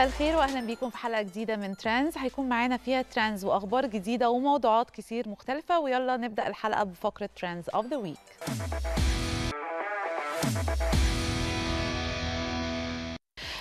مساء الخير واهلا بيكم في حلقه جديده من ترانز هيكون معانا فيها ترانز واخبار جديده وموضوعات كتير مختلفه ويلا نبدا الحلقه بفقره ترانز اوف ذا ويك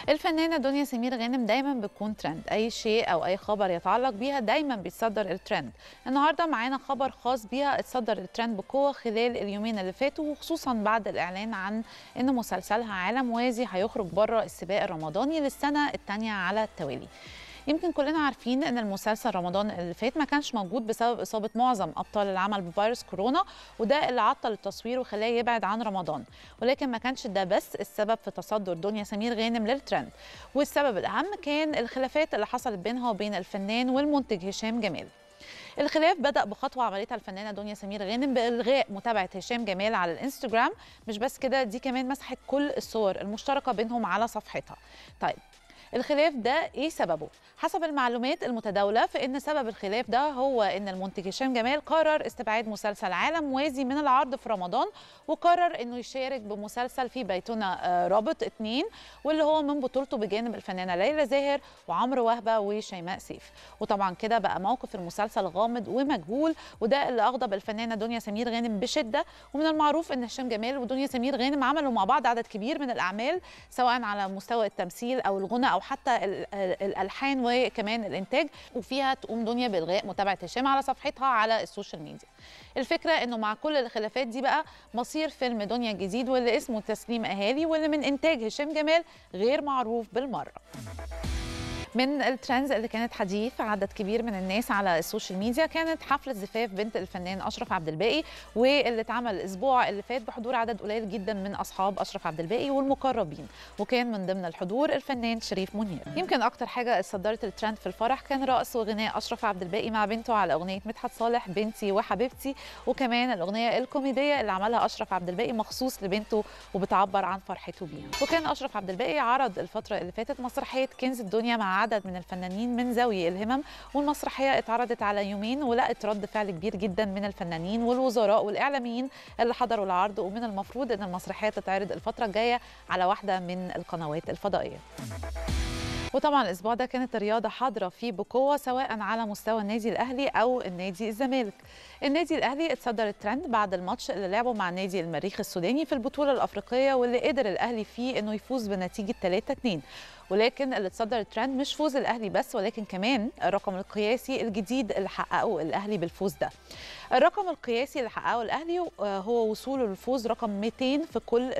الفنانه دنيا سمير غانم دايما بتكون ترند اي شيء او اي خبر يتعلق بيها دايما بيتصدر الترند النهارده معانا خبر خاص بيها اتصدر الترند بقوه خلال اليومين اللي فاتوا وخصوصا بعد الاعلان عن ان مسلسلها عالم موازي هيخرج بره السباق الرمضاني للسنه الثانيه على التوالي يمكن كلنا عارفين ان المسلسل رمضان اللي فات ما كانش موجود بسبب اصابه معظم ابطال العمل بفيروس كورونا وده اللي عطل التصوير وخلاه يبعد عن رمضان ولكن ما كانش ده بس السبب في تصدر دنيا سمير غانم للترند والسبب الاهم كان الخلافات اللي حصلت بينها وبين الفنان والمنتج هشام جمال الخلاف بدأ بخطوة عملتها الفنانة دنيا سمير غانم بإلغاء متابعة هشام جمال على الانستجرام مش بس كده دي كمان مسحت كل الصور المشتركة بينهم على صفحتها طيب الخلاف ده ايه سببه حسب المعلومات المتداوله فان سبب الخلاف ده هو ان المنتج هشام جمال قرر استبعاد مسلسل عالم موازي من العرض في رمضان وقرر انه يشارك بمسلسل في بيتنا آه، رابط اثنين واللي هو من بطولته بجانب الفنانه ليلى زاهر وعمرو وهبه وشيماء سيف وطبعا كده بقى موقف المسلسل غامض ومجهول وده اللي اغضب الفنانه دنيا سمير غانم بشده ومن المعروف ان هشام جمال ودنيا سمير غانم عملوا مع بعض عدد كبير من الاعمال سواء على مستوى التمثيل او الغنى او او حتى الالحان وكمان الانتاج وفيها تقوم دنيا بالغاء متابعه هشام على صفحتها على السوشيال ميديا الفكره انه مع كل الخلافات دي بقى مصير فيلم دنيا الجديد واللي اسمه تسليم اهالي واللي من انتاج هشام جمال غير معروف بالمره من الترندز اللي كانت حديث عدد كبير من الناس على السوشيال ميديا كانت حفله زفاف بنت الفنان اشرف عبد الباقي واللي اتعمل الاسبوع اللي فات بحضور عدد قليل جدا من اصحاب اشرف عبد الباقي والمقربين وكان من ضمن الحضور الفنان شريف منير يمكن اكتر حاجه صدرت الترند في الفرح كان رقص وغناء اشرف عبد الباقي مع بنته على اغنيه مدحت صالح بنتي وحبيبتي وكمان الاغنيه الكوميديه اللي عملها اشرف عبد الباقي مخصوص لبنته وبتعبر عن فرحته بيها وكان اشرف عبد الباقي عرض الفتره اللي فاتت مسرحيه كنز الدنيا مع عدد من الفنانين من زاوية الهمم والمسرحية اتعرضت على يومين ولقت رد فعل كبير جدا من الفنانين والوزراء والإعلاميين اللي حضروا العرض ومن المفروض أن المسرحية تتعرض الفترة الجاية على واحدة من القنوات الفضائية وطبعا الاسبوع ده كانت الرياضه حاضره فيه بقوه سواء على مستوى النادي الاهلي او النادي الزمالك النادي الاهلي اتصدر الترند بعد الماتش اللي لعبه مع نادي المريخ السوداني في البطوله الافريقيه واللي قدر الاهلي فيه انه يفوز بنتيجه 3 2 ولكن اللي اتصدر الترند مش فوز الاهلي بس ولكن كمان الرقم القياسي الجديد اللي حققه الاهلي بالفوز ده الرقم القياسي اللي حققه الاهلي آه، هو وصوله للفوز رقم 200 في كل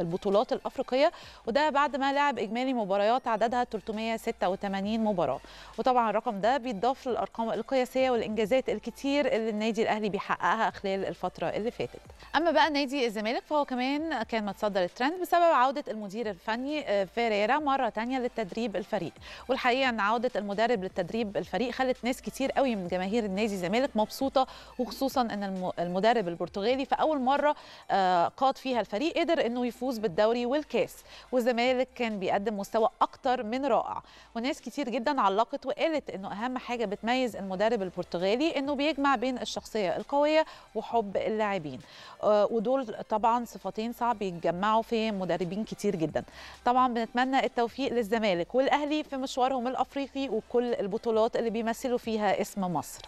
البطولات الافريقيه وده بعد ما لعب اجمالي مباريات عددها 386 مباراه وطبعا الرقم ده بيتضاف للارقام القياسيه والانجازات الكتير اللي النادي النادي الاهلي بيحققها خلال الفتره اللي فاتت اما بقى نادي الزمالك فهو كمان كان متصدر الترند بسبب عوده المدير الفني آه، فيريرا مره ثانيه للتدريب الفريق والحقيقه ان عوده المدرب للتدريب الفريق خلت ناس كتير قوي من جماهير النادي الزمالك مبسوطه وخصوصا ان المدرب البرتغالي في اول مره آه، قاد فيها الفريق قدر انه يفوز بالدوري والكاس والزمالك كان بيقدم مستوى اكتر من رائع وناس كتير جدا علقت وقالت انه اهم حاجه بتميز المدرب البرتغالي انه بيجمع بين الشخصيات الشخصيه القويه وحب اللاعبين آه، ودول طبعا صفتين صعب يتجمعوا في مدربين كتير جدا طبعا بنتمنى التوفيق للزمالك والاهلي في مشوارهم الافريقي وكل البطولات اللي بيمثلوا فيها اسم مصر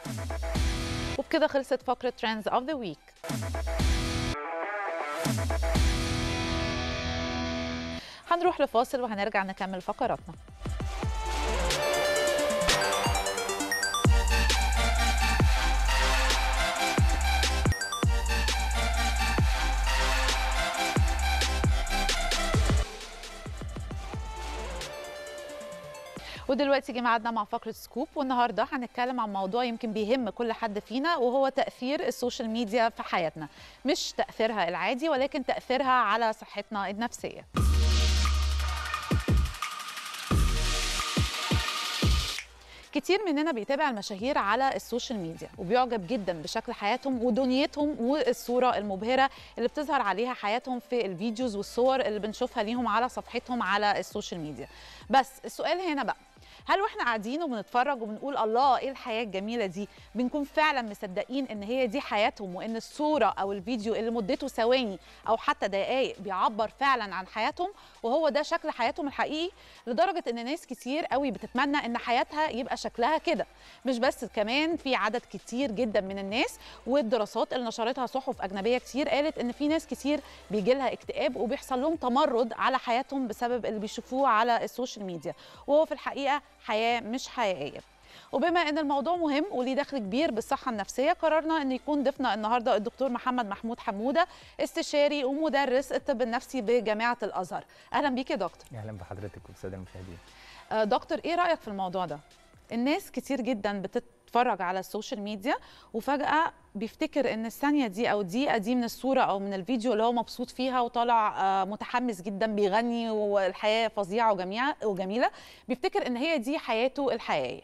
وبكده خلصت فقره ترندز اوف ذا ويك هنروح لفاصل وهنرجع نكمل فقراتنا ودلوقتي جه ميعادنا مع فقره سكوب والنهارده هنتكلم عن موضوع يمكن بيهم كل حد فينا وهو تاثير السوشيال ميديا في حياتنا مش تاثيرها العادي ولكن تاثيرها على صحتنا النفسيه كتير مننا بيتابع المشاهير على السوشيال ميديا وبيعجب جدا بشكل حياتهم ودنيتهم والصوره المبهره اللي بتظهر عليها حياتهم في الفيديوز والصور اللي بنشوفها ليهم على صفحتهم على السوشيال ميديا بس السؤال هنا بقى هل واحنا قاعدين وبنتفرج وبنقول الله ايه الحياه الجميله دي بنكون فعلا مصدقين ان هي دي حياتهم وان الصوره او الفيديو اللي مدته ثواني او حتى دقائق بيعبر فعلا عن حياتهم وهو ده شكل حياتهم الحقيقي لدرجه ان ناس كتير قوي بتتمنى ان حياتها يبقى شكلها كده مش بس كمان في عدد كتير جدا من الناس والدراسات اللي نشرتها صحف اجنبيه كتير قالت ان في ناس كتير بيجي لها اكتئاب وبيحصل لهم تمرد على حياتهم بسبب اللي بيشوفوه على السوشيال ميديا وهو في الحقيقه حياه مش حقيقيه وبما ان الموضوع مهم وليه دخل كبير بالصحه النفسيه قررنا ان يكون ضيفنا النهارده الدكتور محمد محمود حموده استشاري ومدرس الطب النفسي بجامعه الازهر اهلا بيك يا دكتور اهلا بحضرتك والساده المشاهدين آه، دكتور ايه رايك في الموضوع ده الناس كتير جدا بتت بيتفرج على السوشيال ميديا وفجاه بيفتكر ان الثانيه دي او دقيقه دي من الصوره او من الفيديو اللي هو مبسوط فيها وطالع آه، متحمس جدا بيغني والحياه فظيعه وجميله بيفتكر ان هي دي حياته الحقيقيه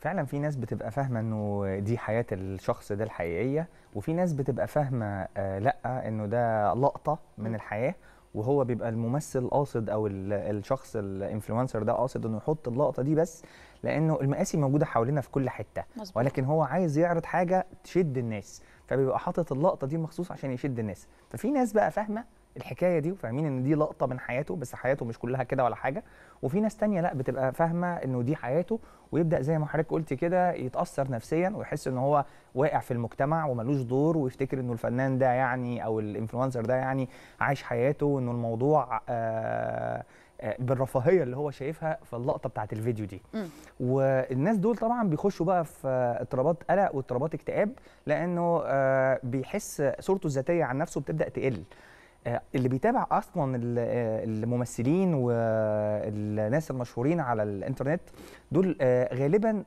فعلا في ناس بتبقى فاهمه انه دي حياه الشخص ده الحقيقيه وفي ناس بتبقى فاهمه آه لا انه ده لقطه من الحياه وهو بيبقى الممثل قاصد او الشخص الانفلونسر ده قاصد انه يحط اللقطه دي بس لانه المقاسي موجوده حوالينا في كل حته مزبوط. ولكن هو عايز يعرض حاجه تشد الناس فبيبقى حاطط اللقطه دي مخصوص عشان يشد الناس ففي ناس بقى فاهمه الحكايه دي وفاهمين ان دي لقطه من حياته بس حياته مش كلها كده ولا حاجه وفي ناس تانية لا بتبقى فاهمه انه دي حياته ويبدا زي ما حضرتك قلت كده يتاثر نفسيا ويحس ان هو واقع في المجتمع وملوش دور ويفتكر انه الفنان ده يعني او الانفلونسر ده يعني عايش حياته وانه الموضوع آه آه، بالرفاهيه اللي هو شايفها في اللقطه بتاعه الفيديو دي م. والناس دول طبعا بيخشوا بقى في اضطرابات قلق واضطرابات اكتئاب لانه آه، بيحس صورته الذاتيه عن نفسه بتبدا تقل آه، اللي بيتابع اصلا الممثلين والناس المشهورين على الانترنت دول غالبا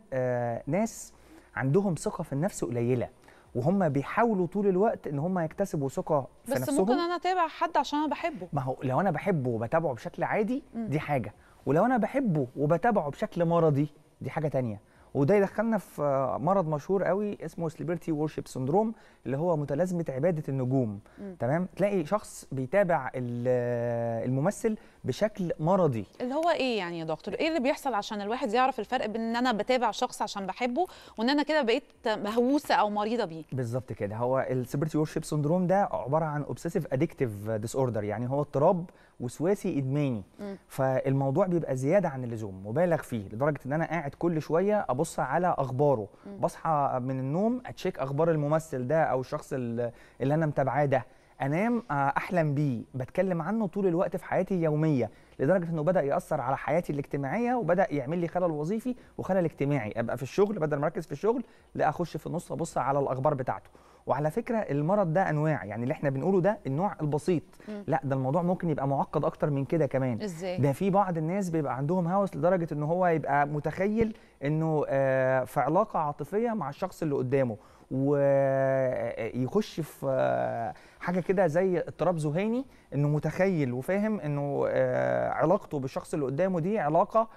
ناس عندهم ثقه في النفس قليله وهم بيحاولوا طول الوقت ان هم يكتسبوا ثقه في بس نفسهم بس ممكن انا اتابع حد عشان انا بحبه ما هو لو انا بحبه وبتابعه بشكل عادي دي حاجه ولو انا بحبه وبتابعه بشكل مرضي دي حاجه تانية وده يدخلنا في مرض مشهور قوي اسمه سليبرتي وورشيب سندروم اللي هو متلازمه عباده النجوم م. تمام تلاقي شخص بيتابع الممثل بشكل مرضي اللي هو ايه يعني يا دكتور ايه اللي بيحصل عشان الواحد يعرف الفرق بين ان انا بتابع شخص عشان بحبه وان انا كده بقيت مهووسه او مريضه بيه بالظبط كده هو السليبرتي وورشيب سندروم ده عباره عن اوبسيسيف اديكتيف ديس اوردر يعني هو اضطراب وسواسي ادماني م. فالموضوع بيبقى زياده عن اللزوم مبالغ فيه لدرجه ان انا قاعد كل شويه ابص على اخباره بصحى من النوم اتشيك اخبار الممثل ده او الشخص اللي انا متابعاه ده انام آه، احلم بيه بتكلم عنه طول الوقت في حياتي اليوميه لدرجه انه بدا ياثر على حياتي الاجتماعيه وبدا يعمل لي خلل وظيفي وخلل اجتماعي ابقى في الشغل بدل ما اركز في الشغل لا اخش في النص ابص على الاخبار بتاعته وعلى فكره المرض ده انواع يعني اللي احنا بنقوله ده النوع البسيط م. لا ده الموضوع ممكن يبقى معقد اكتر من كده كمان إزاي؟ ده في بعض الناس بيبقى عندهم هوس لدرجه ان هو يبقى متخيل انه آه في علاقه عاطفيه مع الشخص اللي قدامه ويخش آه، في آه، حاجه كده زي اضطراب ذهاني انه متخيل وفاهم انه آه، علاقته بالشخص اللي قدامه دي علاقه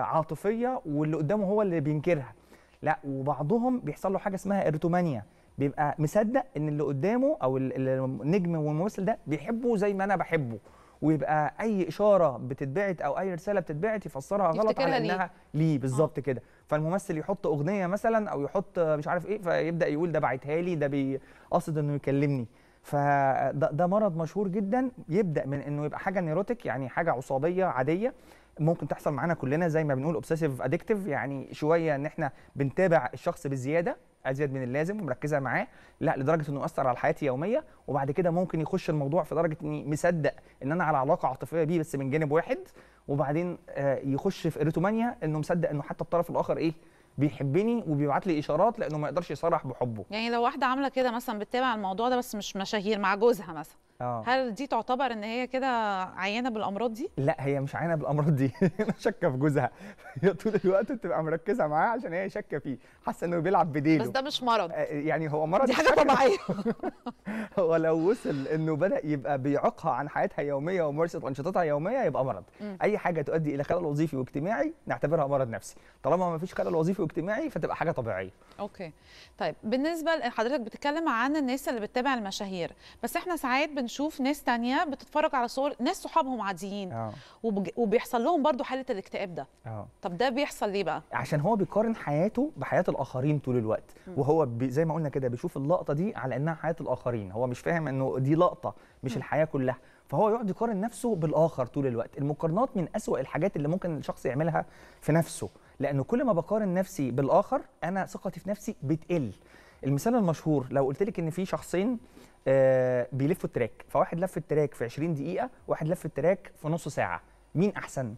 عاطفيه واللي قدامه هو اللي بينكرها لا وبعضهم بيحصل له حاجه اسمها ارتومانيا بيبقى مصدق ان اللي قدامه او النجم والممثل ده بيحبه زي ما انا بحبه ويبقى اي اشاره بتتبعت او اي رساله بتتبعت يفسرها غلط على انها ليه بالظبط آه. كده فالممثل يحط اغنيه مثلا او يحط مش عارف ايه فيبدا يقول ده بعتها لي ده بيقصد انه يكلمني فده ده مرض مشهور جدا يبدا من انه يبقى حاجه نيروتيك يعني حاجه عصابيه عاديه ممكن تحصل معانا كلنا زي ما بنقول اوبسيسيف اديكتيف يعني شويه ان احنا بنتابع الشخص بزياده ازيد من اللازم ومركزه معاه لا لدرجه انه اثر على حياتي يوميه وبعد كده ممكن يخش الموضوع في درجه اني مصدق ان انا على علاقه عاطفيه بيه بس من جانب واحد وبعدين آه، يخش في ايروتومانيا انه مصدق انه حتى الطرف الاخر ايه بيحبني وبيبعت لي اشارات لانه ما يقدرش يصرح بحبه يعني لو واحده عامله كده مثلا بتتابع الموضوع ده بس مش مشاهير مع جوزها مثلا أوه. هل دي تعتبر ان هي كده عيانه بالامراض دي لا هي مش عيانه بالامراض دي انا شاكه في جوزها هي طول الوقت بتبقى مركزه معاه عشان هي شاكه فيه حاسه انه بيلعب بديله بس ده مش مرض آه، يعني هو مرض دي حاجه طبيعيه هو لو وصل انه بدا يبقى بيعقها عن حياتها اليوميه وممارسه انشطتها اليوميه يبقى مرض م. اي حاجه تؤدي الى خلل وظيفي واجتماعي نعتبرها مرض نفسي طالما ما فيش خلل وظيفي واجتماعي فتبقى حاجه طبيعيه اوكي طيب بالنسبه لحضرتك بتتكلم عن الناس اللي بتتابع المشاهير بس احنا ساعات بنشوف ناس تانية بتتفرج على صور ناس صحابهم عاديين أوه. وبيحصل لهم برضو حاله الاكتئاب ده أوه. طب ده بيحصل ليه بقى عشان هو بيقارن حياته بحياه الاخرين طول الوقت م. وهو بي زي ما قلنا كده بيشوف اللقطه دي على انها حياه الاخرين هو مش فاهم انه دي لقطه مش م. الحياه كلها فهو يقعد يقارن نفسه بالاخر طول الوقت المقارنات من أسوأ الحاجات اللي ممكن الشخص يعملها في نفسه لانه كل ما بقارن نفسي بالاخر انا ثقتي في نفسي بتقل المثال المشهور لو قلت لك ان في شخصين آه، بيلفوا التراك فواحد لف التراك في 20 دقيقه واحد لف التراك في نص ساعه مين احسن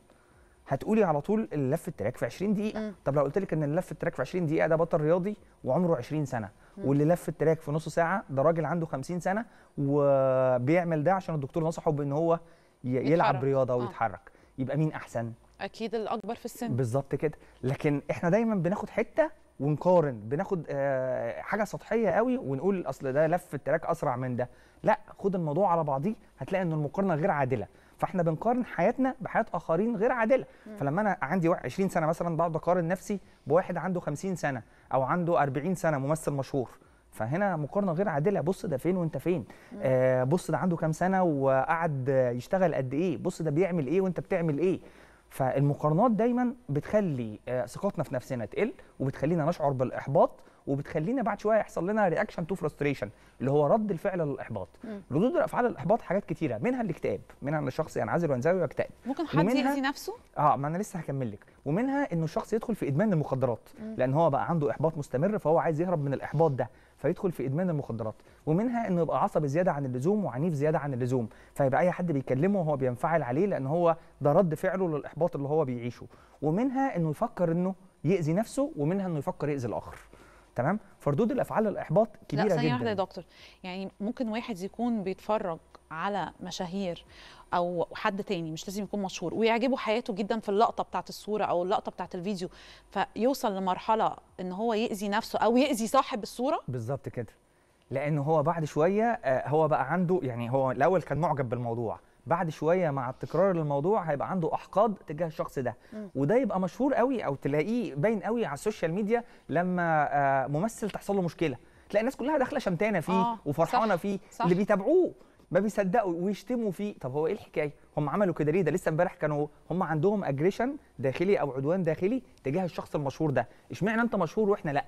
هتقولي على طول اللف التراك في 20 دقيقه م. طب لو قلت لك ان اللي لف التراك في 20 دقيقه ده بطل رياضي وعمره 20 سنه واللي لف التراك في نص ساعه ده راجل عنده 50 سنه وبيعمل ده عشان الدكتور نصحه بان هو يلعب يتحرك. رياضه آه. ويتحرك آه. يبقى مين احسن اكيد الاكبر في السن بالظبط كده لكن احنا دايما بناخد حته ونقارن بناخد آه، حاجه سطحيه قوي ونقول اصل ده لف التراك اسرع من ده لا خد الموضوع على بعضيه هتلاقي ان المقارنه غير عادله فاحنا بنقارن حياتنا بحياه اخرين غير عادله فلما انا عندي 20 سنه مثلا بقعد اقارن نفسي بواحد عنده 50 سنه او عنده 40 سنه ممثل مشهور فهنا مقارنه غير عادله بص ده فين وانت فين آه بص ده عنده كام سنه وقعد يشتغل قد ايه بص ده بيعمل ايه وانت بتعمل ايه فالمقارنات دايما بتخلي آه، ثقتنا في نفسنا تقل وبتخلينا نشعر بالاحباط وبتخلينا بعد شويه يحصل لنا رياكشن تو فرستريشن اللي هو رد الفعل للاحباط ردود الافعال للاحباط حاجات كتيره منها الاكتئاب منها ان الشخص ينعزل وينزوي ويكتئب ممكن حد يأذي نفسه اه ما انا لسه هكمل لك ومنها انه الشخص يدخل في ادمان المخدرات لان هو بقى عنده احباط مستمر فهو عايز يهرب من الاحباط ده فيدخل في ادمان المخدرات ومنها انه يبقى عصبي زياده عن اللزوم وعنيف زياده عن اللزوم فيبقى اي حد بيكلمه وهو بينفعل عليه لان هو ده رد فعله للاحباط اللي هو بيعيشه ومنها انه يفكر انه ياذي نفسه ومنها انه يفكر ياذي الاخر تمام فردود الافعال الاحباط كبيره لا جدا واحده يا دكتور يعني ممكن واحد يكون بيتفرج على مشاهير او حد تاني مش لازم يكون مشهور ويعجبه حياته جدا في اللقطه بتاعه الصوره او اللقطه بتاعه الفيديو فيوصل لمرحله ان هو ياذي نفسه او ياذي صاحب الصوره بالظبط كده لان هو بعد شويه آه، هو بقى عنده يعني هو الاول كان معجب بالموضوع بعد شويه مع التكرار للموضوع هيبقى عنده احقاد تجاه الشخص ده وده يبقى مشهور قوي او تلاقيه باين قوي على السوشيال ميديا لما آه، ممثل تحصل له مشكله تلاقي الناس كلها داخله شمتانه فيه آه وفرحانه صح فيه صح اللي بيتابعوه ما بيصدقوا ويشتموا فيه طب هو ايه الحكايه هم عملوا كده ليه ده لسه امبارح كانوا هم عندهم اجريشن داخلي او عدوان داخلي تجاه الشخص المشهور ده اشمعنى انت مشهور واحنا لا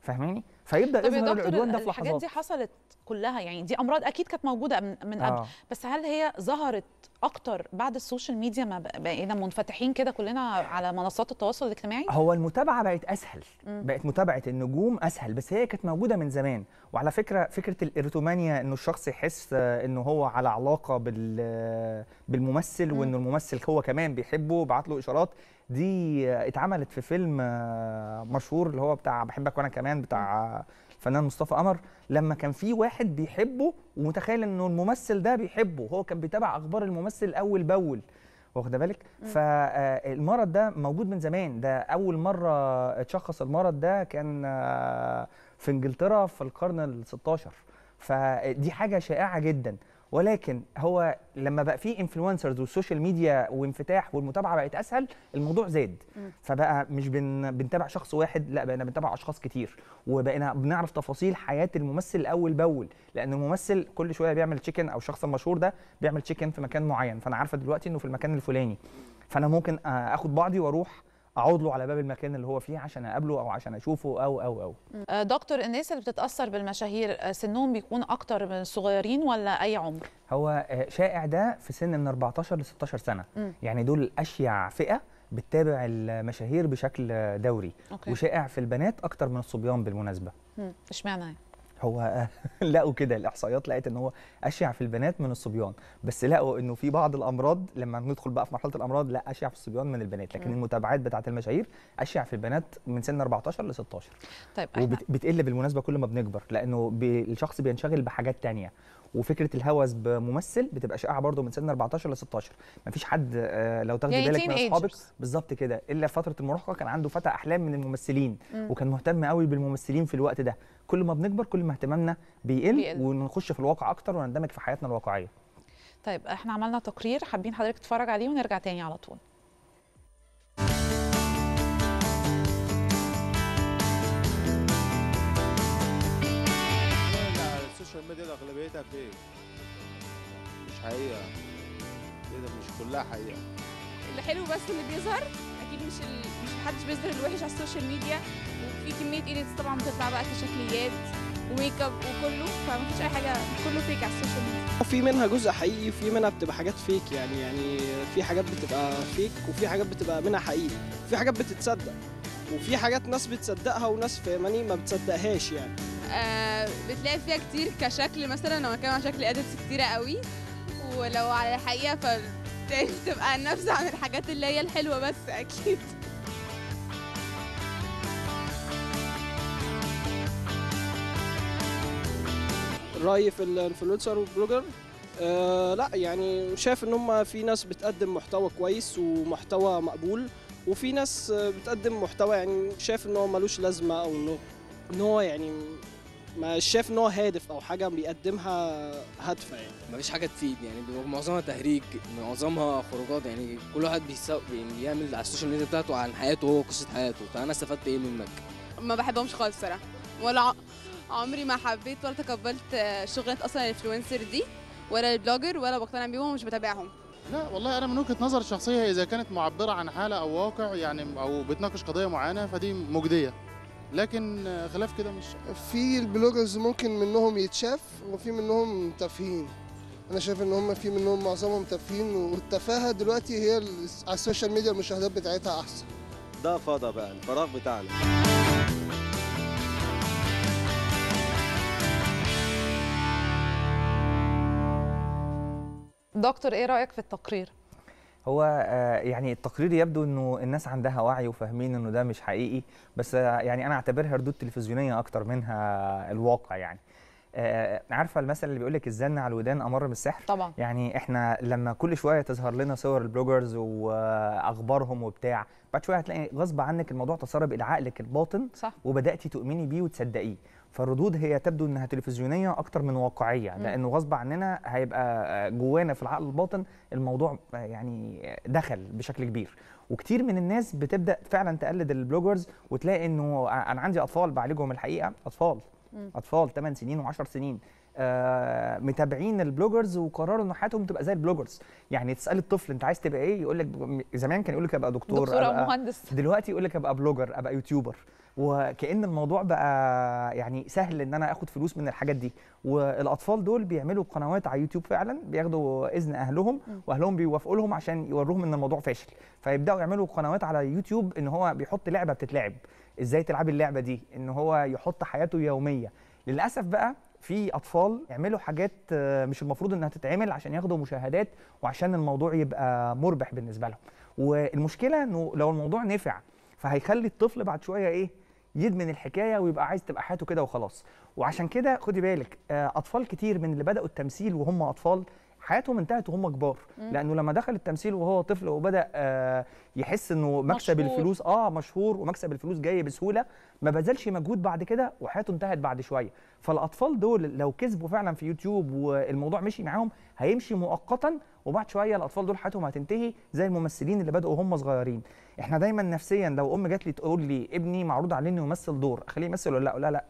فاهماني فيبدا يظهر العدوان ده في لحظات الحاجات دي حصلت كلها يعني دي امراض اكيد كانت موجوده من آه. قبل آه. بس هل هي ظهرت اكتر بعد السوشيال ميديا ما بقينا منفتحين كده كلنا على منصات التواصل الاجتماعي هو المتابعه بقت اسهل م. بقت متابعه النجوم اسهل بس هي كانت موجوده من زمان وعلى فكره فكره الارتومانيا انه الشخص يحس آه، انه هو على علاقه بال بالممثل وانه الممثل هو كمان بيحبه بعت له اشارات دي اتعملت في فيلم آه، مشهور اللي هو بتاع بحبك وانا كمان بتاع الفنان مصطفى قمر لما كان في واحد بيحبه ومتخيل انه الممثل ده بيحبه هو كان بيتابع اخبار الممثل اول باول واخده بالك فالمرض آه، ده موجود من زمان ده اول مره اتشخص المرض ده كان آه، في انجلترا في القرن ال 16 فدي حاجه شائعه جدا ولكن هو لما بقى في انفلونسرز والسوشيال ميديا وانفتاح والمتابعه بقت اسهل الموضوع زاد فبقى مش بن بنتابع شخص واحد لا بقينا بنتابع اشخاص كتير وبقينا بنعرف تفاصيل حياه الممثل اول باول لان الممثل كل شويه بيعمل تشيكن او الشخص المشهور ده بيعمل تشيكن في مكان معين فانا عارفه دلوقتي انه في المكان الفلاني فانا ممكن اخد بعضي واروح اقعد له على باب المكان اللي هو فيه عشان اقابله او عشان اشوفه او او او آه، دكتور الناس اللي بتتاثر بالمشاهير آه، سنهم بيكون اكتر من الصغيرين ولا اي عمر هو آه، شائع ده في سن من 14 ل 16 سنه م. يعني دول اشيع فئه بتتابع المشاهير بشكل دوري أوكي. وشائع في البنات اكتر من الصبيان بالمناسبه اشمعنى يعني؟ هو لقوا كده الاحصائيات لقت ان هو اشيع في البنات من الصبيان بس لقوا انه في بعض الامراض لما ندخل بقى في مرحله الامراض لا اشيع في الصبيان من البنات لكن م. المتابعات بتاعه المشاهير اشيع في البنات من سن 14 ل 16 طيب وبتقل بالمناسبه كل ما بنكبر لانه الشخص بينشغل بحاجات تانية وفكره الهوس بممثل بتبقى شائعه برده من سن 14 ل 16 مفيش حد آه، لو تاخدي يعني بالك من اصحابك بالظبط كده الا في فتره المراهقه كان عنده فتى احلام من الممثلين م. وكان مهتم قوي بالممثلين في الوقت ده كل ما بنكبر كل ما اهتمامنا بيقل, بيقل. ونخش في الواقع اكتر ونندمج في حياتنا الواقعيه طيب احنا عملنا تقرير حابين حضرتك تتفرج عليه ونرجع تاني على طول لك ايه مش حقيقة كده إيه مش كلها حقيقة الحلو بس اللي بيظهر اكيد مش ال... مش محدش بيظهر الوحش على السوشيال ميديا وفي كمية ايديتس طبعا بتطلع بقى كشكليات وميك اب وكله فمفيش اي حاجه كله فيك على السوشيال ميديا في منها جزء حقيقي وفي منها بتبقى حاجات فيك يعني يعني في حاجات بتبقى فيك وفي حاجات بتبقى منها حقيقي في حاجات بتتصدق وفي حاجات ناس بتصدقها وناس فاهماني ما بتصدقهاش يعني آه، بتلاقي فيها كتير كشكل مثلا لو كان شكل اديتس كتيره قوي ولو على الحقيقه فبتبقى نفس عن الحاجات اللي هي الحلوه بس اكيد رايي في الانفلونسر والبلوجر آه لا يعني شايف ان هم في ناس بتقدم محتوى كويس ومحتوى مقبول وفي ناس بتقدم محتوى يعني شايف ان هو ملوش لازمه او ان هو يعني مش شايف ان هو هادف او حاجه بيقدمها هادفه يعني مفيش حاجه تفيد يعني معظمها تهريج معظمها خروجات يعني كل واحد يعني بيعمل على السوشيال ميديا بتاعته عن حياته هو قصه حياته فانا استفدت ايه منك؟ ما بحبهمش خالص صراحه ولا عمري ما حبيت ولا تقبلت شغلات اصلا الانفلونسر دي ولا البلوجر ولا بقتنع بيهم ومش بتابعهم لا والله انا من وجهه نظر شخصيه اذا كانت معبره عن حاله او واقع يعني او بتناقش قضيه معينه فدي مجديه لكن آه، خلاف كده مش في البلوجرز ممكن منهم يتشاف وفي منهم تافهين انا شايف ان هم في منهم معظمهم تافهين والتفاهه دلوقتي هي على السوشيال ميديا المشاهدات بتاعتها احسن ده فاضي بقى الفراغ بتاعنا دكتور ايه رايك في التقرير هو آه، يعني التقرير يبدو انه الناس عندها وعي وفاهمين انه ده مش حقيقي بس آه، يعني انا اعتبرها ردود تلفزيونيه اكتر منها الواقع يعني آه، عارفه المثل اللي بيقول لك الزن على الودان امر بالسحر طبعا يعني احنا لما كل شويه تظهر لنا صور البلوجرز واخبارهم وبتاع بعد شويه هتلاقي غصب عنك الموضوع تسرب الى عقلك الباطن صح. وبداتي تؤمني بيه وتصدقيه فالردود هي تبدو انها تلفزيونيه اكتر من واقعيه لانه غصب عننا هيبقى جوانا في العقل الباطن الموضوع يعني دخل بشكل كبير وكتير من الناس بتبدا فعلا تقلد البلوجرز وتلاقي انه انا عندي اطفال بعالجهم الحقيقه اطفال اطفال 8 سنين و10 سنين آه متابعين البلوجرز وقرروا ان حياتهم تبقى زي البلوجرز يعني تسال الطفل انت عايز تبقى ايه يقول لك زمان كان يقول لك ابقى دكتور دكتور أبقى مهندس دلوقتي يقول لك ابقى بلوجر ابقى يوتيوبر وكان الموضوع بقى يعني سهل ان انا اخد فلوس من الحاجات دي والاطفال دول بيعملوا قنوات على يوتيوب فعلا بياخدوا اذن اهلهم واهلهم بيوافقوا لهم عشان يوروهم ان الموضوع فاشل فيبداوا يعملوا قنوات على يوتيوب ان هو بيحط لعبه بتتلعب ازاي تلعب اللعبه دي ان هو يحط حياته يوميه للاسف بقى في اطفال يعملوا حاجات آه، مش المفروض انها تتعمل عشان ياخدوا مشاهدات وعشان الموضوع يبقى مربح بالنسبه لهم والمشكله انه لو الموضوع نفع فهيخلي الطفل بعد شويه ايه يدمن الحكايه ويبقى عايز تبقى حياته كده وخلاص وعشان كده خدي بالك آه، اطفال كتير من اللي بداوا التمثيل وهم اطفال حياتهم انتهت وهم كبار لانه لما دخل التمثيل وهو طفل وبدا آه، يحس انه مكسب مشهور. الفلوس اه مشهور ومكسب الفلوس جاي بسهوله ما بذلش مجهود بعد كده وحياته انتهت بعد شويه فالاطفال دول لو كسبوا فعلا في يوتيوب والموضوع مشي معاهم هيمشي مؤقتا وبعد شويه الاطفال دول حياتهم هتنتهي زي الممثلين اللي بداوا وهم صغيرين احنا دايما نفسيا لو ام جات لي تقول لي ابني معروض عليه انه يمثل دور اخليه يمثل ولا لا لا لا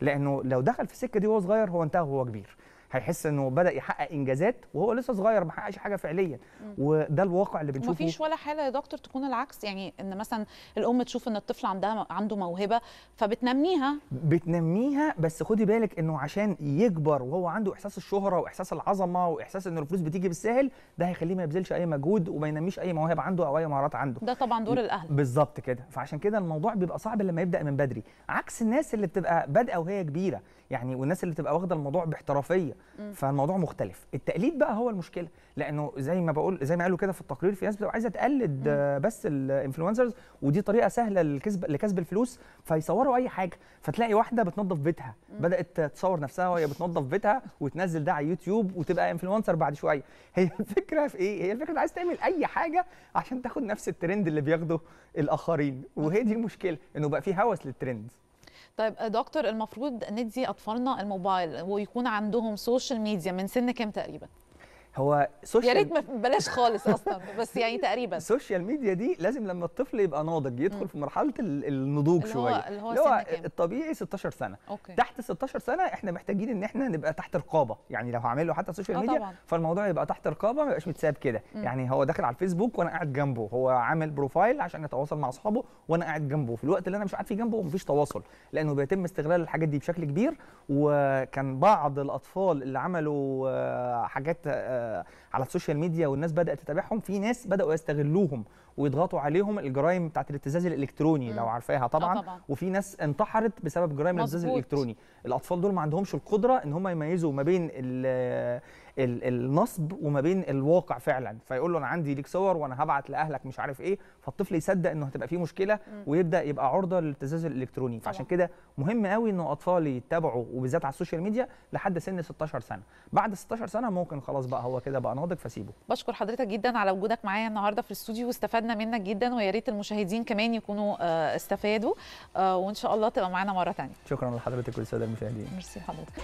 لانه لو دخل في السكه دي وهو صغير هو انتهى وهو كبير هيحس انه بدا يحقق انجازات وهو لسه صغير ما حققش حاجه فعليا وده الواقع اللي بنشوفه مفيش ولا حاله يا دكتور تكون العكس يعني ان مثلا الام تشوف ان الطفل عندها عنده موهبه فبتنميها بتنميها بس خدي بالك انه عشان يكبر وهو عنده احساس الشهره واحساس العظمه واحساس ان الفلوس بتيجي بالسهل ده هيخليه ما يبذلش اي مجهود وما ينميش اي موهبه عنده او اي مهارات عنده ده طبعا دور الاهل بالظبط كده فعشان كده الموضوع بيبقى صعب لما يبدا من بدري عكس الناس اللي بتبقى بادئه وهي كبيره يعني والناس اللي تبقى واخده الموضوع باحترافيه فالموضوع مختلف التقليد بقى هو المشكله لانه زي ما بقول زي ما قالوا كده في التقرير في ناس بتبقى عايزه تقلد بس الانفلونسرز ودي طريقه سهله لكسب لكسب الفلوس فيصوروا اي حاجه فتلاقي واحده بتنظف بيتها بدات تصور نفسها وهي بتنظف بيتها وتنزل ده على يوتيوب وتبقى انفلونسر بعد شويه هي الفكره في ايه هي الفكره عايز تعمل اي حاجه عشان تاخد نفس الترند اللي بياخده الاخرين وهي دي المشكله انه بقى في هوس للترند طيب آه، دكتور المفروض ندي اطفالنا الموبايل ويكون عندهم سوشيال ميديا من سن كام تقريبا هو سوشيال يا ريت بلاش خالص اصلا بس يعني تقريبا السوشيال ميديا دي لازم لما الطفل يبقى ناضج يدخل في مرحله النضوج اللي شويه اللي هو, اللي هو يعني. الطبيعي 16 سنه أوكي. تحت 16 سنه احنا محتاجين ان احنا نبقى تحت رقابه يعني لو هعمل له حتى سوشيال آه، ميديا طبعًا. فالموضوع يبقى تحت رقابه ما يبقاش متساب كده يعني هو داخل على الفيسبوك وانا قاعد جنبه هو عامل بروفايل عشان يتواصل مع اصحابه وانا قاعد جنبه في الوقت اللي انا مش قاعد فيه جنبه مفيش تواصل لانه بيتم استغلال الحاجات دي بشكل كبير وكان بعض الاطفال اللي عملوا آه، حاجات آه، على السوشيال ميديا والناس بدات تتابعهم في ناس بداوا يستغلوهم ويضغطوا عليهم الجرائم بتاعت الابتزاز الالكتروني مم. لو آه، عارفاها طبعا, طبعا وفي ناس انتحرت بسبب جرائم الابتزاز الالكتروني الاطفال دول ما عندهمش القدره ان هم يميزوا ما بين الـ الـ النصب وما بين الواقع فعلا فيقول له انا عندي ليك صور وانا هبعت لاهلك مش عارف ايه فالطفل يصدق انه هتبقى فيه مشكله مم. ويبدا يبقى عرضه للابتزاز الالكتروني طبعا. فعشان كده مهم قوي ان الاطفال يتابعوا وبالذات على السوشيال ميديا لحد سن 16 سنه بعد 16 سنه ممكن خلاص بقى هو كده بقى ناضج فسيبه بشكر حضرتك جدا على وجودك معايا النهارده في الاستوديو واستفدت استفدنا منك جدا ويا ريت المشاهدين كمان يكونوا آه، استفادوا آه، وان شاء الله تبقى معانا مره ثانيه شكرا لحضرتك والساده المشاهدين ميرسي حضرتك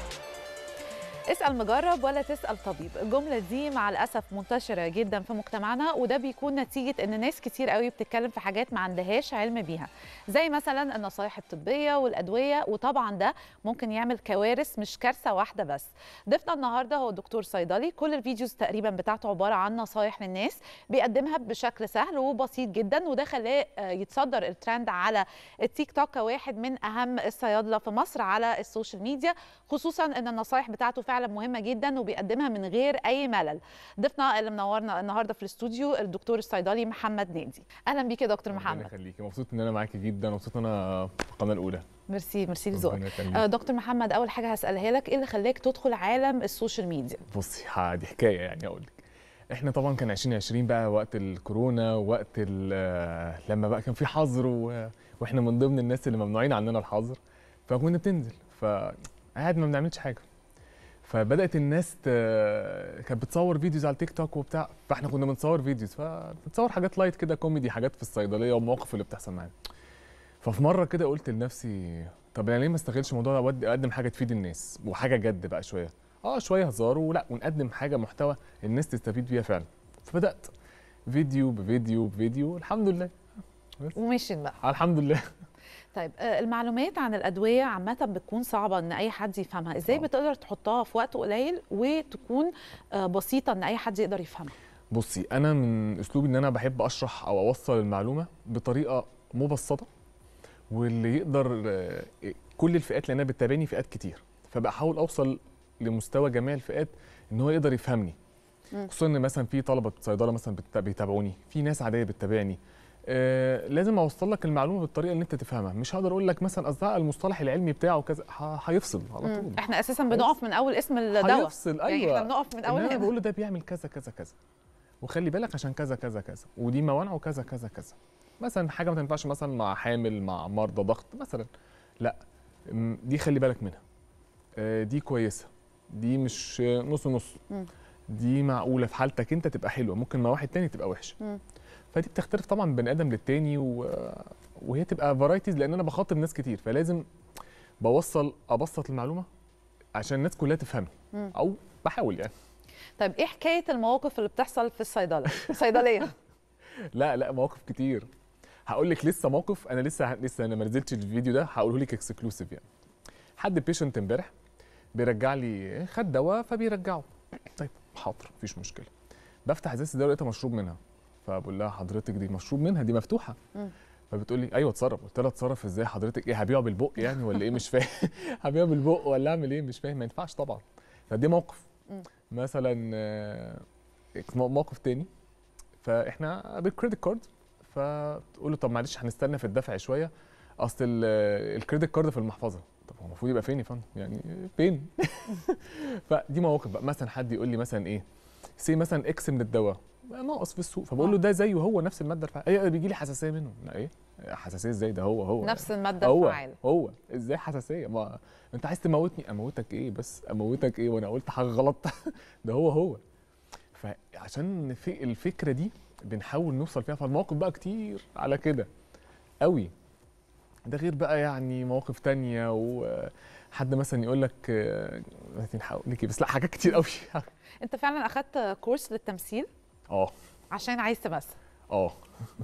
اسأل مجرب ولا تسأل طبيب الجملة دي مع الأسف منتشرة جدا في مجتمعنا وده بيكون نتيجة إن ناس كتير قوي بتتكلم في حاجات ما عندهاش علم بيها زي مثلا النصايح الطبية والأدوية وطبعا ده ممكن يعمل كوارث مش كارثة واحدة بس ضيفنا النهاردة هو دكتور صيدلي كل الفيديوز تقريبا بتاعته عبارة عن نصايح للناس بيقدمها بشكل سهل وبسيط جدا وده خلاه يتصدر الترند على التيك توك كواحد من أهم الصيادلة في مصر على السوشيال ميديا خصوصا إن النصايح بتاعته فعلا فعلا مهمه جدا وبيقدمها من غير اي ملل ضيفنا اللي منورنا النهارده في الاستوديو الدكتور الصيدلي محمد نادي اهلا بيك يا دكتور محمد الله يخليكي مبسوط ان انا معاكي جدا مبسوط ان انا في القناه الاولى ميرسي ميرسي لذوقك آه، دكتور محمد اول حاجه هسالها لك ايه اللي خلاك تدخل عالم السوشيال ميديا بصي دي حكايه يعني اقول لك احنا طبعا كان 2020 بقى وقت الكورونا وقت آه، لما بقى كان في حظر واحنا من ضمن الناس اللي ممنوعين عننا الحظر فكنا بتنزل فقاعد ما بنعملش حاجه فبدات الناس ت... كانت بتصور فيديوز على التيك توك وبتاع فاحنا كنا بنصور فيديوز فبتصور حاجات لايت كده كوميدي حاجات في الصيدليه والمواقف اللي بتحصل معانا ففي مره كده قلت لنفسي طب انا يعني ليه ما استغلش الموضوع ده اقدم حاجه تفيد الناس وحاجه جد بقى شويه اه شويه هزار ولا ونقدم حاجه محتوى الناس تستفيد بيها فعلا فبدات فيديو بفيديو بفيديو الحمد لله ومشيت بقى الحمد لله طيب آه، المعلومات عن الادويه عامه بتكون صعبه ان اي حد يفهمها ازاي آه. بتقدر تحطها في وقت قليل وتكون آه، بسيطه ان اي حد يقدر يفهمها بصي انا من اسلوبي ان انا بحب اشرح او اوصل المعلومه بطريقه مبسطه واللي يقدر كل الفئات لأنها انا بتتابعني فئات كتير فبحاول اوصل لمستوى جميع الفئات ان هو يقدر يفهمني خصوصا ان مثلا في طلبه صيدله مثلا بيتابعوني في ناس عاديه بتتابعني آه، لازم اوصل لك المعلومه بالطريقه اللي انت تفهمها مش هقدر اقول لك مثلا اصدق المصطلح العلمي بتاعه كذا هيفصل على طول احنا اساسا بنقف من اول اسم الدواء هيفصل ايوه يعني احنا أيوة. بنقف من اول انا بقول له ده بيعمل كذا كذا كذا وخلي بالك عشان كذا كذا كذا ودي موانعه كذا كذا كذا مثلا حاجه ما تنفعش مثلا مع حامل مع مرضى ضغط مثلا لا دي خلي بالك منها آه، دي كويسه دي مش نص نص دي معقوله في حالتك انت تبقى حلوه ممكن مع واحد تاني تبقى وحشه فدي بتختلف طبعا بين ادم للتاني و... وهي تبقى فرايتيز لان انا بخاطب ناس كتير فلازم بوصل ابسط المعلومه عشان الناس كلها تفهمني او بحاول يعني طيب ايه حكايه المواقف اللي بتحصل في الصيدله الصيدليه لا لا مواقف كتير هقول لك لسه موقف انا لسه لسه انا ما نزلتش الفيديو ده هقوله لك اكسكلوسيف يعني حد بيشنت امبارح بيرجع لي خد دواء فبيرجعه طيب حاضر مفيش مشكله بفتح ازازه الدواء لقيتها مشروب منها فبقول لها حضرتك دي مشروب منها دي مفتوحه فبتقول لي ايوه اتصرف قلت لها اتصرف ازاي حضرتك ايه هبيعه بالبق يعني ولا ايه مش فاهم هبيعه بالبق ولا اعمل ايه مش فاهم ما ينفعش طبعا فدي موقف مثلا آه، موقف تاني فاحنا بالكريدت كارد فتقول له طب معلش هنستنى في الدفع شويه اصل الكريدت كارد في المحفظه طب هو المفروض يبقى فين يا فندم يعني فين فدي مواقف بقى مثلا حد يقول لي مثلا ايه سي مثلا اكس من الدواء ناقص في السوق فبقول له آه. ده زيه هو نفس الماده الفعاله إيه،, ايه بيجي لي حساسيه منه ايه حساسيه ازاي ده هو هو نفس الماده هو الفعاله هو ازاي حساسيه ما انت عايز تموتني اموتك ايه بس اموتك ايه وانا قلت حاجه غلط ده هو هو فعشان في الفكره دي بنحاول نوصل فيها فالمواقف بقى كتير على كده قوي ده غير بقى يعني مواقف تانية وحد مثلا يقول لك لك بس لا حاجات كتير قوي انت فعلا اخدت كورس للتمثيل اه عشان عايز تمثل اه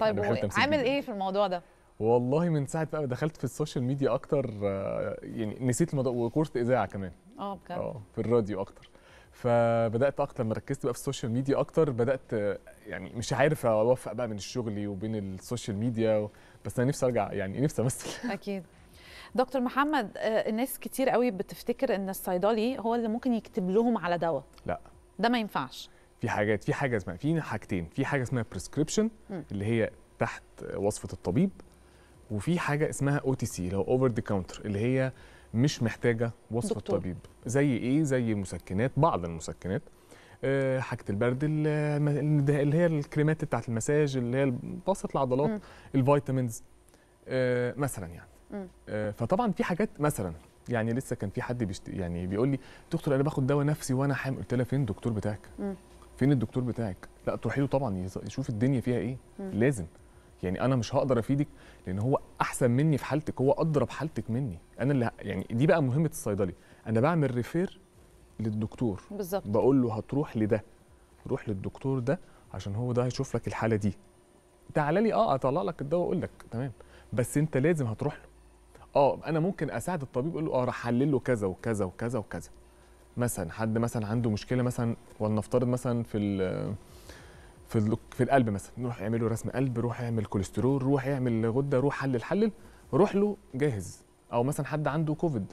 طيب عامل ايه في الموضوع ده؟ والله من ساعه بقى دخلت في السوشيال ميديا اكتر آه، يعني نسيت الموضوع وكورس اذاعه كمان اه بجد اه في الراديو اكتر فبدات اكتر لما ركزت بقى في السوشيال ميديا اكتر بدات آه، يعني مش عارف اوفق بقى بين شغلي وبين السوشيال ميديا و... بس انا نفسي ارجع يعني نفسي امثل اكيد دكتور محمد آه، الناس كتير قوي بتفتكر ان الصيدلي هو اللي ممكن يكتب لهم على دواء لا ده ما ينفعش في حاجات في حاجه اسمها في حاجتين في حاجه اسمها بريسكريبشن اللي هي تحت وصفه الطبيب وفي حاجه اسمها او تي سي اللي هو اوفر ذا كاونتر اللي هي مش محتاجه وصفه دكتور. الطبيب زي ايه زي مسكنات بعض المسكنات آه، حاجه البرد اللي هي الكريمات بتاعت المساج اللي هي بسط العضلات م. الفيتامينز آه، مثلا يعني آه، فطبعا في حاجات مثلا يعني لسه كان في حد بيشت... يعني بيقول لي دكتور انا باخد دواء نفسي وانا حامل قلت لها فين الدكتور بتاعك؟ م. فين الدكتور بتاعك لا تروحي له طبعا يشوف الدنيا فيها ايه مم. لازم يعني انا مش هقدر افيدك لان هو احسن مني في حالتك هو ادرى بحالتك مني انا اللي يعني دي بقى مهمه الصيدلي انا بعمل ريفير للدكتور بالظبط بقول له هتروح لده روح للدكتور ده عشان هو ده هيشوف لك الحاله دي تعالى لي اه اطلع لك الدواء واقول لك تمام بس انت لازم هتروح له اه انا ممكن اساعد الطبيب اقول له اه راح احلل له كذا وكذا وكذا وكذا مثلا حد مثلا عنده مشكله مثلا ولنفترض مثلا في الـ في في القلب مثلا نروح يعمل له رسم قلب روح يعمل كوليسترول روح يعمل غده روح حلل حلل روح له جاهز او مثلا حد عنده كوفيد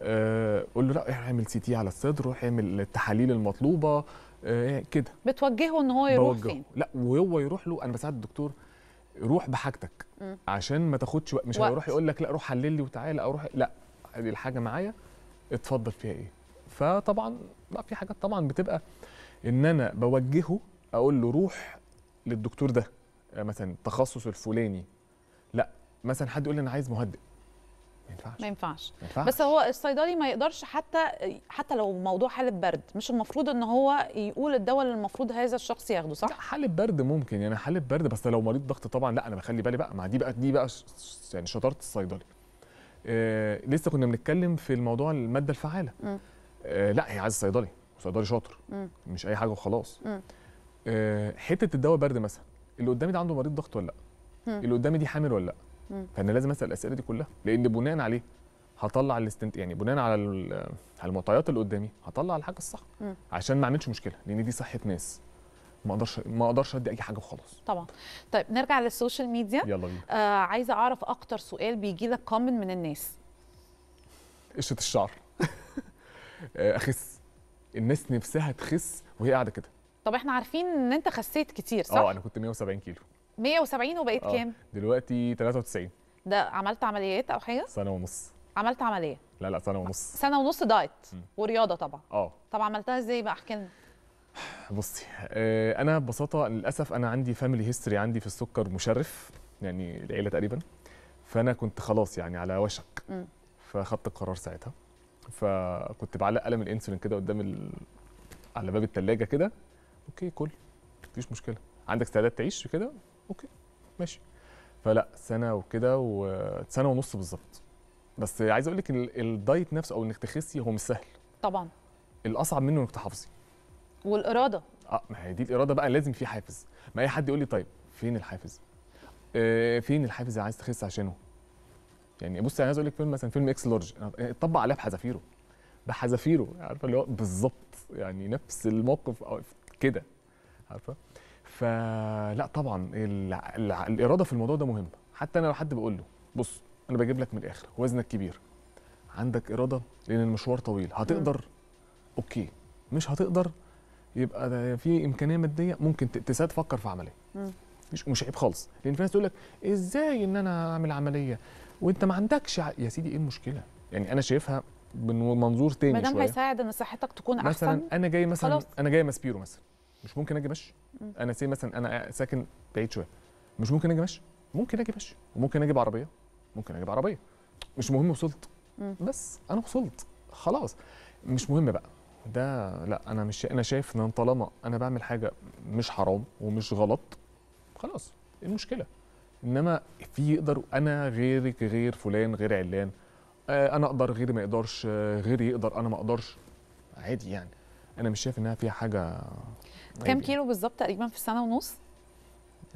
آه، قول له لا اعمل سي تي على الصدر روح اعمل التحاليل المطلوبه آه، كده بتوجهه ان هو يروح بوجهه. فين لا وهو يروح له انا بساعد الدكتور روح بحاجتك م. عشان ما تاخدش مش هيروح يقول لك لا روح حلل لي وتعالى او روح لا الحاجه معايا اتفضل فيها ايه فطبعا لا في حاجات طبعا بتبقى ان انا بوجهه اقول له روح للدكتور ده آه، مثلا التخصص الفلاني لا مثلا حد يقول لي انا عايز مهدئ ما ينفعش. ما ينفعش بس هو الصيدلي ما يقدرش حتى حتى لو موضوع حاله برد مش المفروض ان هو يقول الدواء اللي المفروض هذا الشخص ياخده صح حاله برد ممكن يعني حاله برد بس لو مريض ضغط طبعا لا انا بخلي بالي بقى ما دي بقى دي بقى يعني شطاره الصيدلي آه لسه كنا بنتكلم في الموضوع الماده الفعاله م. آه، لا هي عايزه صيدلي صيدلي شاطر مم. مش اي حاجه وخلاص آه حته الدواء برد مثلا اللي قدامي ده عنده مريض ضغط ولا لا اللي قدامي دي حامل ولا لا فانا لازم اسال الاسئله دي كلها لان بناء عليه هطلع الاستنت يعني بناء على على المعطيات اللي قدامي هطلع الحاجه الصح مم. عشان ما اعملش مشكله لان دي صحه ناس ما اقدرش ما اقدرش ادي اي حاجه وخلاص طبعا طيب نرجع للسوشيال ميديا يلا بينا آه عايزه اعرف اكتر سؤال بيجي لك كومن من الناس قشره الشعر آه، اخس الناس نفسها تخس وهي قاعده كده طب احنا عارفين ان انت خسيت كتير صح اه انا كنت 170 كيلو 170 وبقيت آه، كام دلوقتي 93 ده عملت عمليات او حاجه سنه ونص عملت عمليه لا لا سنه ونص سنه ونص دايت م. ورياضه طبعا اه طب عملتها ازاي بقى احكي لنا بصي آه، انا ببساطه للاسف انا عندي فاميلي هيستوري عندي في السكر مشرف يعني العيله تقريبا فانا كنت خلاص يعني على وشك فاخدت القرار ساعتها فكنت بعلق قلم الانسولين كده قدام ال... على باب الثلاجه كده اوكي كل مفيش مشكله عندك استعداد تعيش كده اوكي ماشي فلا سنه وكده وسنه ونص بالظبط بس عايز اقول لك الدايت نفسه او انك تخسي هو مش سهل طبعا الاصعب منه انك تحافظي والاراده اه ما هي دي الاراده بقى لازم في حافز ما اي حد يقول لي طيب فين الحافز آه فين الحافز اللي عايز تخس عشانه يعني بص انا يعني عايز اقول لك فيلم مثلا فيلم اكس لارج اتطبق عليها بحذافيره بحذافيره عارفه اللي هو بالظبط يعني نفس الموقف كده عارفه فلا طبعا الاراده في الموضوع ده مهم حتى انا لو حد بقول له بص انا بجيب لك من الاخر وزنك كبير عندك اراده لان المشوار طويل هتقدر اوكي مش هتقدر يبقى ده في امكانيه ماديه ممكن تساعد تفكر في عمليه مش مش عيب خالص لان في ناس تقول لك ازاي ان انا اعمل عمليه وانت ما عندكش يا سيدي ايه المشكله يعني انا شايفها من منظور تاني شويه هيساعد ان صحتك تكون احسن مثلا انا جاي مثلا خلاص. انا جاي ماسبيرو مثلا مش ممكن اجي ماشي انا سي مثلا انا ساكن بعيد شويه مش ممكن اجي ماشي ممكن اجي ماشي وممكن اجي بعربيه ممكن اجي بعربيه مش مهم وصلت م. بس انا وصلت خلاص مش مهم بقى ده لا انا مش انا شايف ان طالما انا بعمل حاجه مش حرام ومش غلط خلاص ايه المشكله انما في يقدر انا غيرك غير فلان غير علان آه، انا اقدر غيري ما يقدرش آه، غيري يقدر انا ما اقدرش عادي يعني انا مش شايف انها فيها حاجه كام كيلو بالظبط تقريبا في سنه ونص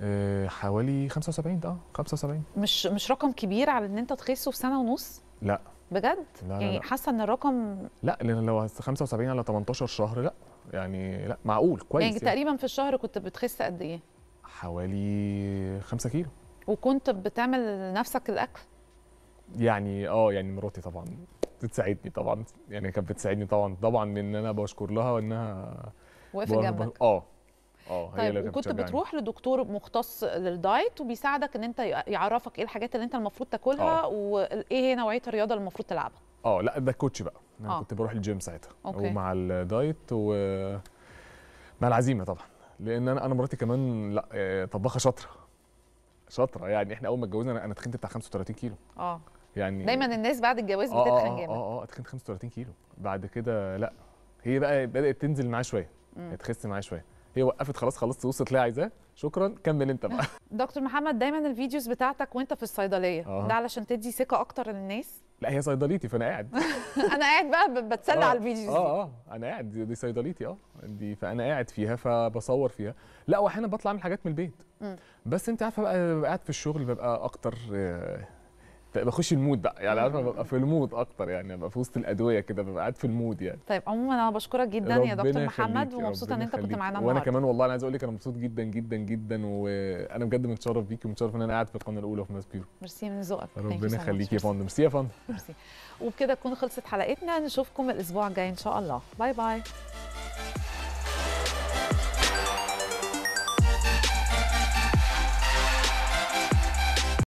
آه، حوالي 75 اه 75 مش مش رقم كبير على ان انت تخسه في سنه ونص لا بجد لا يعني حاسه ان الرقم لا لان لو 75 على 18 شهر لا يعني لا معقول كويس يعني, يعني. تقريبا في الشهر كنت بتخس قد ايه حوالي 5 كيلو وكنت بتعمل لنفسك الاكل يعني اه يعني مراتي طبعا بتساعدني طبعا يعني كانت بتساعدني طبعا طبعا ان انا بشكر لها وانها وقفت جنبك اه اه هي طيب وكنت بتروح لدكتور مختص للدايت وبيساعدك ان انت يعرفك ايه الحاجات اللي انت المفروض تاكلها أوه. وايه هي نوعيه الرياضه اللي المفروض تلعبها اه لا ده كوتش بقى انا أوه. كنت بروح الجيم ساعتها أوكي. ومع الدايت ومع العزيمه طبعا لان انا انا مراتي كمان لا آه، طباخه شاطره شاطره يعني احنا اول ما اتجوزنا انا تخنت بتاع 35 كيلو اه يعني دايما الناس بعد الجواز آه, آه، بتتخن آه، آه، جامد اه اه اه اتخنت 35 كيلو بعد كده لا هي بقى بدات تنزل معاه شويه تخس معاه شويه هي وقفت خلاص خلصت وصلت اللي عايزاه شكرا كمل انت بقى دكتور محمد دايما الفيديوز بتاعتك وانت في الصيدليه آه. ده علشان تدي ثقه اكتر للناس لا هي صيدليتي فانا قاعد انا قاعد بقى بتسلى آه. على الفيديو اه اه انا قاعد دي صيدليتي اه دي فانا قاعد فيها فبصور فيها لا واحيانا بطلع اعمل حاجات من البيت بس انت عارفه بقى قاعد في الشغل ببقى اكتر آه، بخش المود بقى يعني عارفه ببقى في المود اكتر يعني ببقى في وسط الادويه كده ببقى قاعد في المود يعني طيب عموما انا بشكرك جدا يا دكتور محمد ومبسوطه ان انت كنت معانا النهارده وانا كمان والله انا عايز اقول لك انا مبسوط جدا جدا جدا وانا بجد متشرف بيكي ومتشرف ان انا قاعد في القناه الاولى في ماس بيرو ميرسي من ذوقك ربنا يخليك يا فندم ميرسي يا فندم ميرسي وبكده تكون خلصت حلقتنا نشوفكم الاسبوع الجاي ان شاء الله باي باي